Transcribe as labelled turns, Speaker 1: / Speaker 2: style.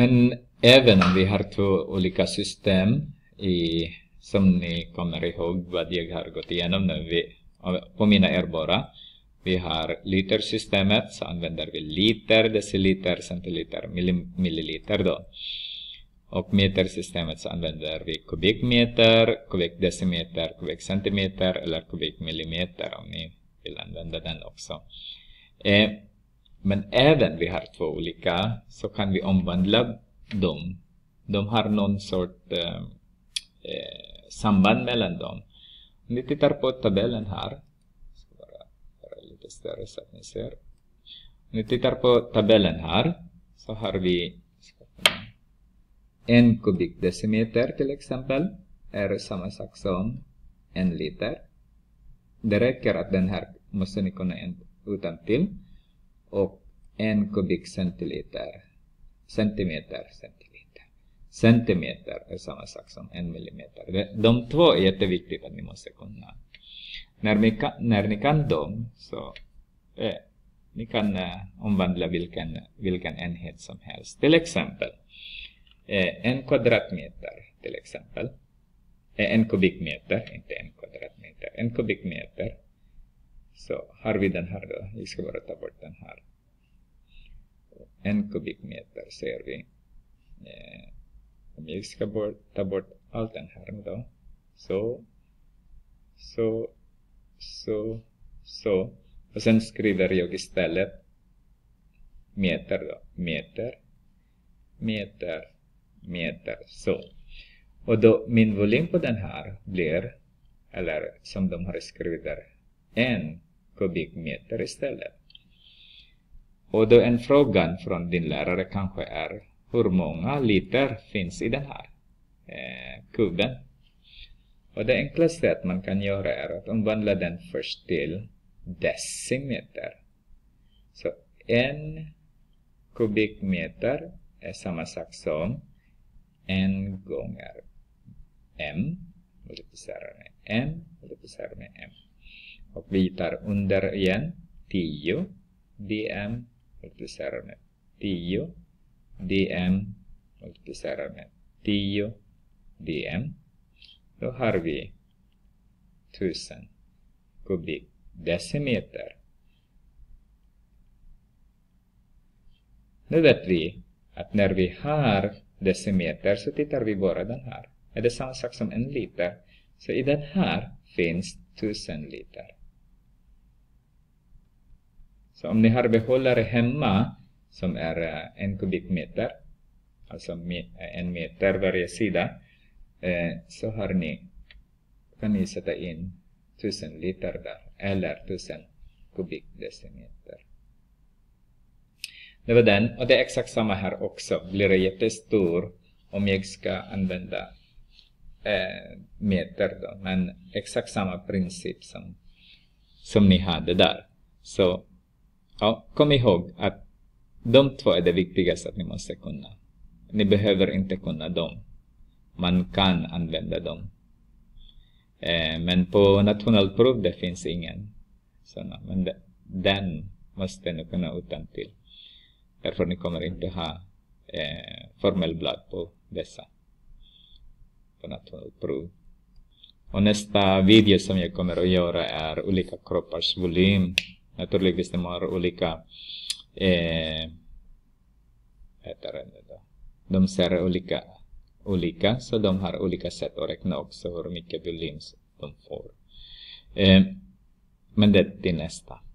Speaker 1: Men även om vi har två olika system i, som ni kommer ihåg vad jag har gått igenom när vi påminner er bara. Vi har litersystemet, så använder vi liter, deciliter, centiliter, milliliter då. Och metersystemet så använder vi kubikmeter, kubikdecimeter, kubikcentimeter eller kubikmillimeter om ni vill använda den också. Eh, men även vi har två olika så kan vi omvandla dem. De har någon sort eh, eh samband mellan dem. Om ni tittar på tabellen här. Ska bara göra lite större så att ni ser. Om ni tittar på tabellen här så har vi en kubikdecimeter till exempel är samma sak som en liter. Det räcker att den här måste ni kunna utan till och en kubikcentimeter centimeter centimeter centimeter är samma sak som en millimeter. De två är jätteviktigt att ni måste kunna. När ni kan, när ni kan dem så eh, ni kan eh, omvandla vilken, vilken enhet som helst. Till exempel eh, en kvadratmeter till exempel. Eh, en kubikmeter, inte en kvadratmeter. En kubikmeter så har vi den här då, vi ska bara ta bort den här. En kubikmeter ser vi. Eh, om jag ska bort, ta bort allt den här då, så, så, så, så. Och sen skriver jag istället meter då, meter, meter, meter, så. Och då min volym på den här blir, eller som de har skrivit där, en kubikmeter istället. Och då en frågan från din lärare kanske är hur många liter finns i den här eh, kuben? Och det enklaste att man kan göra är att omvandla den först till decimeter. Så en kubikmeter är samma sak som en gånger m multiplicerar med m multiplicerar med m. Och vi tar under igen 10 dm multiplicerar med 10 dm multiplicerar med 10 dm. Då har vi 1000 kubikdecimeter. Nu vet vi att när vi har decimeter så tittar vi bara den här. Är det samma sak som en liter? Så i den här finns 1000 liter. Så om ni har behållare hemma som är eh, en kubikmeter, alltså eh, en meter varje sida, eh, så har ni, kan ni sätta in 1000 liter där, eller 1000 kubikdecimeter. Det var den, och det är exakt samma här också. Blir det jättestor om jag ska använda meter då, men exakt samma princip som, som ni hade där. Så Ja, kom ihåg att de två är det viktigaste att ni måste kunna. Ni behöver inte kunna dem. Man kan använda dem. Eh, men på nationellt prov det finns ingen sådana. Men de, den måste ni kunna utan till. Därför ni kommer inte ha eh, formelblad på dessa. På nationellt prov. Och nästa video som jag kommer att göra är olika kroppars volym. Naturligtvis de har olika eh, heter det då? De ser olika, olika, så de har olika sätt att räkna också hur mycket volym de får. Eh, men det är nästa.